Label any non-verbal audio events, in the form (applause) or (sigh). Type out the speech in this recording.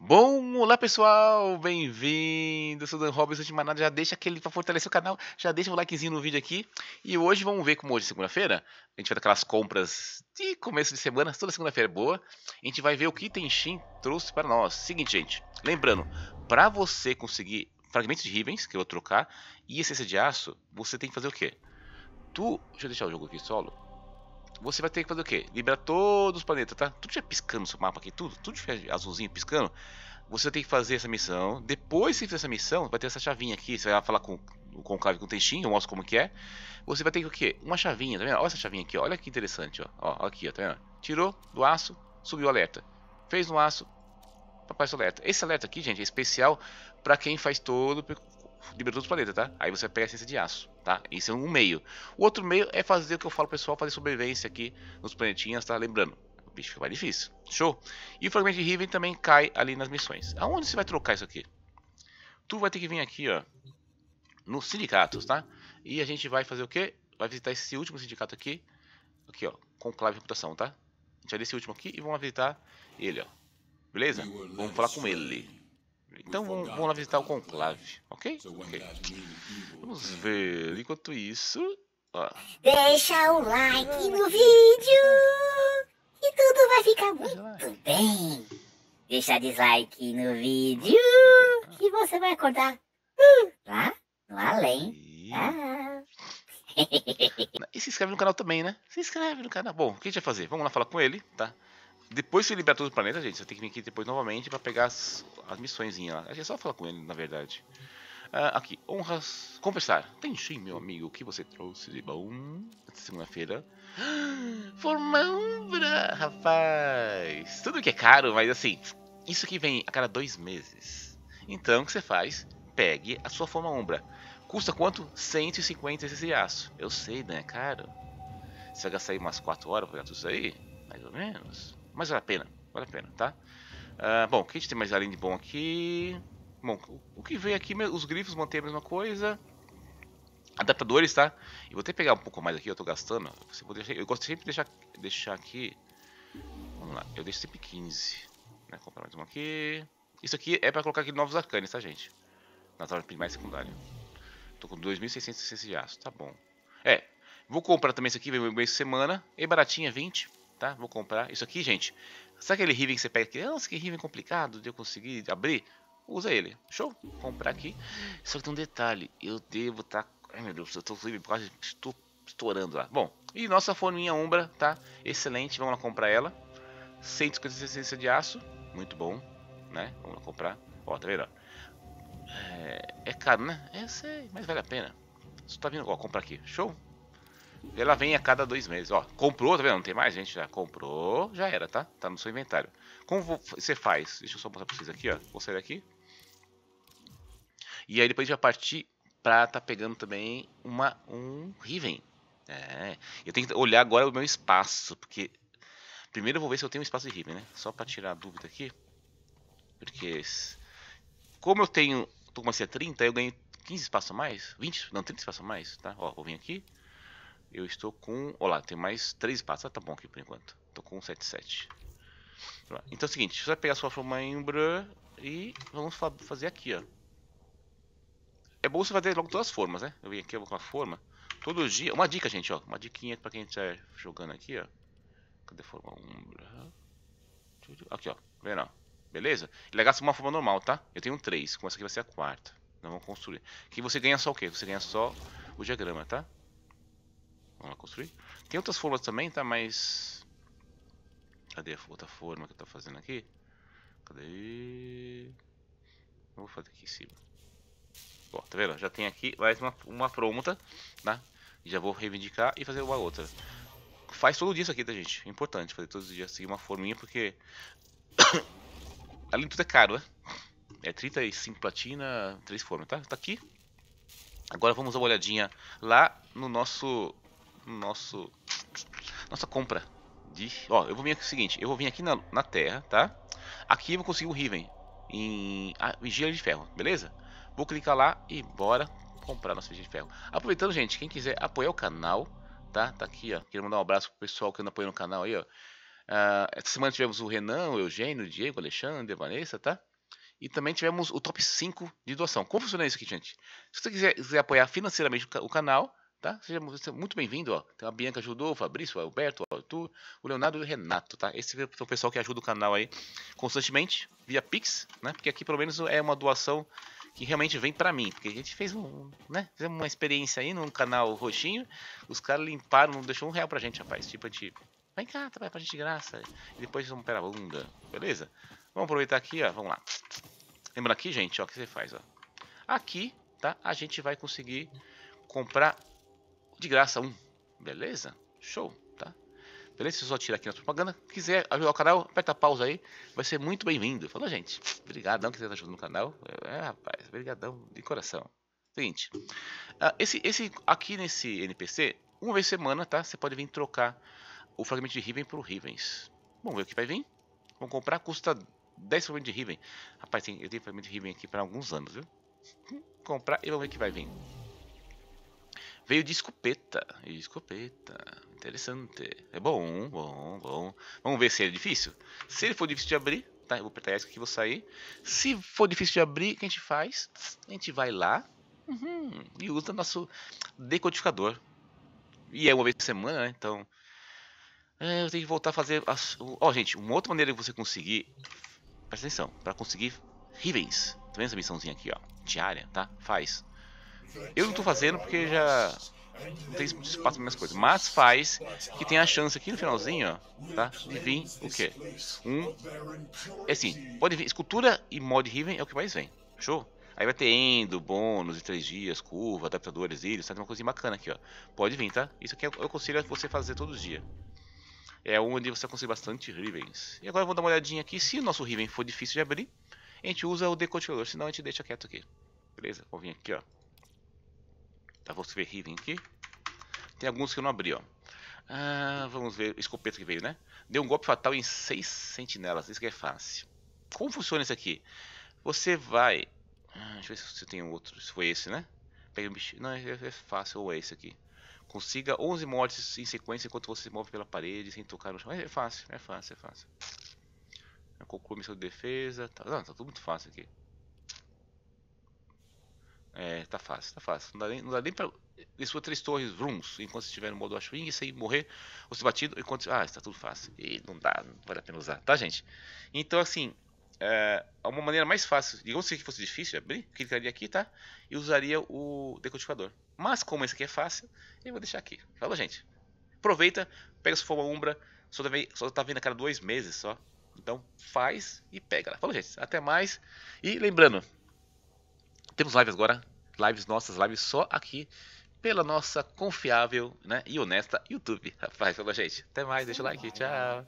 Bom, olá pessoal, bem-vindo, sou Dan Robbins, antes de mais nada já deixa aquele para fortalecer o canal, já deixa o likezinho no vídeo aqui e hoje vamos ver como hoje é segunda-feira, a gente vai aquelas compras de começo de semana, toda segunda-feira é boa, a gente vai ver o que Tenshin trouxe para nós. Seguinte gente, lembrando, para você conseguir fragmentos de Rivens, que eu vou trocar, e essência de aço, você tem que fazer o quê? Tu, deixa eu deixar o jogo aqui solo, você vai ter que fazer o quê? Liberar todos os planetas, tá? Tudo já piscando seu mapa aqui, tudo, tudo já azulzinho piscando. Você vai ter que fazer essa missão. Depois que você fizer essa missão, vai ter essa chavinha aqui. Você vai falar com o conclave com o textinho eu mostro como que é. Você vai ter o quê? Uma chavinha, tá vendo? Olha essa chavinha aqui, olha que interessante, ó. ó aqui, ó, tá vendo? Tirou do aço, subiu o alerta. Fez no aço, papai o alerta. Esse alerta aqui, gente, é especial para quem faz todo liberou os o planeta, tá? Aí você pega a essência de aço, tá? Esse é um meio. O outro meio é fazer o que eu falo pessoal, fazer sobrevivência aqui nos planetinhas, tá? Lembrando, o bicho fica mais difícil. Show? E o fragmento de Riven também cai ali nas missões. Aonde você vai trocar isso aqui? Tu vai ter que vir aqui, ó, nos sindicatos, tá? E a gente vai fazer o quê? Vai visitar esse último sindicato aqui, aqui, ó, com clave de reputação, tá? A gente vai desse último aqui e vamos visitar ele, ó. Beleza? Vamos falar com ele. Então vamos, vamos lá visitar o conclave, ok? okay. Vamos ver. Enquanto isso. Ó. Deixa o like no vídeo! E tudo vai ficar muito bem. Deixa dislike no vídeo. E você vai acordar hum, lá no além. Ah. E se inscreve no canal também, né? Se inscreve no canal. Bom, o que a gente vai fazer? Vamos lá falar com ele, tá? Depois que liberar todos os planetas, gente, você tem que vir aqui depois novamente pra pegar as, as missõezinhas lá. Acho que é só falar com ele, na verdade. Uh, aqui, honras. Conversar. Tem sim, meu amigo, o que você trouxe de bom? segunda-feira. (gasps) Ombra, rapaz! Tudo que é caro, mas assim, isso que vem a cada dois meses. Então, o que você faz? Pegue a sua forma umbra. Custa quanto? 150 de aço. Eu sei, né? É caro. Você vai gastar aí umas 4 horas pra pegar tudo isso aí? Mais ou menos. Mas vale a pena, vale a pena, tá? Uh, bom, o que a gente tem mais além de bom aqui? Bom, o que veio aqui, os grifos mantêm a mesma coisa. Adaptadores, tá? Eu vou até pegar um pouco mais aqui, eu tô gastando. Eu gosto sempre de deixar, deixar aqui... Vamos lá, eu deixo sempre 15. Né? Comprar mais um aqui. Isso aqui é pra colocar aqui novos arcanes, tá, gente? Na tabela primária secundária. Tô com 2.600 de aço, tá bom. É, vou comprar também isso aqui, vem meio mês de semana. É baratinha, 20. É tá? Vou comprar isso aqui, gente. Sabe aquele Riven que você pega aqui? Nossa, que Riven complicado de eu conseguir abrir? Usa ele. Show. Comprar aqui. Só que tem um detalhe. Eu devo estar... Tá... Ai, meu Deus. Eu tô quase estou estourando lá. Bom, e nossa forminha Umbra, tá? Excelente. Vamos lá comprar ela. 156 de aço. Muito bom, né? Vamos lá comprar. Ó, tá vendo? É, é caro, né? É, sei, mas vale a pena. Você tá vindo, ó, comprar aqui. Show. Ela vem a cada dois meses. Ó, comprou, tá vendo? Não tem mais gente já. Comprou, já era, tá? Tá no seu inventário. Como você faz? Deixa eu só mostrar pra vocês aqui, ó. Vou sair daqui. E aí depois a gente vai partir pra tá pegando também uma, um Riven. É. Eu tenho que olhar agora o meu espaço, porque... Primeiro eu vou ver se eu tenho um espaço de Riven, né? Só pra tirar a dúvida aqui. Porque... Como eu tenho... Tô com uma C30, eu ganho 15 espaços a mais. 20? Não, 30 espaços a mais, tá? Ó, vou vir aqui. Eu estou com... Olá, tem mais três espaços. Ah, tá bom aqui por enquanto. Estou com 77. Então é o seguinte, você vai pegar sua forma Embra e vamos fa fazer aqui, ó. É bom você fazer logo todas as formas, né? Eu vim aqui, eu vou com a forma. Todo dia... Uma dica, gente, ó. Uma diquinha pra quem estiver tá jogando aqui, ó. Cadê a forma Umbra? Aqui, ó. Vendo, Beleza? Legal se uma forma normal, tá? Eu tenho três. Com essa aqui vai ser a quarta. Nós então vamos construir. Aqui você ganha só o quê? Você ganha só o diagrama, tá? Vamos lá construir. Tem outras formas também, tá? Mas... Cadê a outra forma que eu tô fazendo aqui? Cadê? Eu vou fazer aqui em cima. Bom, tá vendo? Já tem aqui mais uma, uma pronta, né? Já vou reivindicar e fazer uma outra. Faz todo dia isso aqui, tá, gente? Importante fazer todos os dias seguir uma forminha, porque... (coughs) Além de tudo é caro, né? É 35 platina, 3 formas, tá? Tá aqui. Agora vamos dar uma olhadinha lá no nosso nosso nossa compra de, ó, eu vou vir aqui o seguinte, eu vou vir aqui na, na Terra, tá? Aqui eu vou conseguir o Riven em ah, vigília de ferro, beleza? Vou clicar lá e bora comprar nossa vigília de ferro. Aproveitando, gente, quem quiser apoiar o canal, tá? Tá aqui, ó. Quero mandar um abraço pro pessoal que anda apoiando o canal aí, ó. Ah, essa semana tivemos o Renan, o Eugênio, o Diego, o Alexandre, a Vanessa, tá? E também tivemos o top 5 de doação. Como funciona isso aqui, gente? Se você quiser, quiser apoiar financeiramente o canal, tá? Seja muito bem-vindo, ó. Tem a Bianca ajudou, o Fabrício, o Alberto, o Arthur, o Leonardo e o Renato, tá? Esse é o pessoal que ajuda o canal aí constantemente via Pix, né? Porque aqui pelo menos é uma doação que realmente vem para mim, porque a gente fez um, né? Fizemos uma experiência aí num canal roxinho, os caras limparam, não deixou um real pra gente, rapaz. Tipo, a é gente, vem cá, trabalha pra gente de graça. E depois vamos pera bunda, beleza? Vamos aproveitar aqui, ó, vamos lá. Lembra aqui, gente, ó, o que você faz, ó. Aqui, tá? A gente vai conseguir comprar de graça um. Beleza? Show, tá? Beleza? Se eu só tirar aqui na propaganda. Quiser ajudar o canal, aperta pausa aí. Vai ser muito bem-vindo. Falou, gente. Obrigadão que vocês tá ajudam no canal. É, rapaz. Obrigadão de coração. Seguinte. Uh, esse, esse, aqui nesse NPC, uma vez por semana, tá? Você pode vir trocar o fragmento de Riven por Rivens. Vamos ver o que vai vir. Vamos comprar. Custa 10 fragmentos de Riven. Rapaz, tem, eu tenho fragmento de Riven aqui para alguns anos, viu? Comprar e vamos ver o que vai vir. Veio de escopeta. Escopeta. Interessante. É bom, bom, bom. Vamos ver se ele é difícil. Se ele for difícil de abrir, tá? Eu vou apertar essa que vou sair. Se for difícil de abrir, o que a gente faz? A gente vai lá uhum, e usa nosso decodificador. E é uma vez por semana, né? Então. É, eu tenho que voltar a fazer. Ó, as... oh, gente, uma outra maneira de você conseguir. Presta atenção, para conseguir Rivens. Tá vendo essa missãozinha aqui, ó? Diária, tá? Faz. Eu não tô fazendo porque já não tem muito espaço para minhas coisas. Mas faz que tem a chance aqui no finalzinho, ó, tá? De vir o quê? Um. É assim, pode vir. Escultura e mod Riven é o que mais vem. Show? Aí vai ter endo, bônus de 3 dias, curva, adaptadores, ilhos, tá? Tem uma coisinha bacana aqui, ó. Pode vir, tá? Isso aqui é eu aconselho a você fazer os dias. É onde você consegue bastante Rivens. E agora eu vou dar uma olhadinha aqui. Se o nosso Riven for difícil de abrir, a gente usa o decotilor, senão a gente deixa quieto aqui. Beleza? Vou vir aqui, ó. Tá, vou ver Riven aqui. Tem alguns que eu não abri, ó. Ah, vamos ver. Escopeta que veio, né? Deu um golpe fatal em seis sentinelas. Isso que é fácil. Como funciona isso aqui? Você vai... Ah, deixa eu ver se tem outro. Se foi esse, né? Pega um bicho... Não, é, é, é fácil. Ou é esse aqui. Consiga 11 mortes em sequência enquanto você se move pela parede sem tocar no chão. É, é fácil, é fácil, é fácil. Conclua missão de defesa. Tá, não, tá tudo muito fácil aqui. É, tá fácil, tá fácil. Não dá nem, não dá nem pra. Isso for três torres, vruns enquanto você estiver no modo Ashwing, sem morrer ou ser batido, enquanto. Ah, está tudo fácil. E não dá, não vale a pena usar, tá, gente? Então, assim, é, é uma maneira mais fácil. Digamos que fosse difícil de abrir, clicaria aqui, tá? E usaria o decodificador. Mas, como esse aqui é fácil, eu vou deixar aqui. Falou, gente? Aproveita, pega se for uma Umbra, só tá, vendo, só tá vindo a cada dois meses só. Então, faz e pega. Falou, gente. Até mais. E lembrando, temos lives agora, lives nossas, lives só aqui pela nossa confiável né, e honesta YouTube. Rapaz, falou, gente. Até mais, deixa o like, tchau.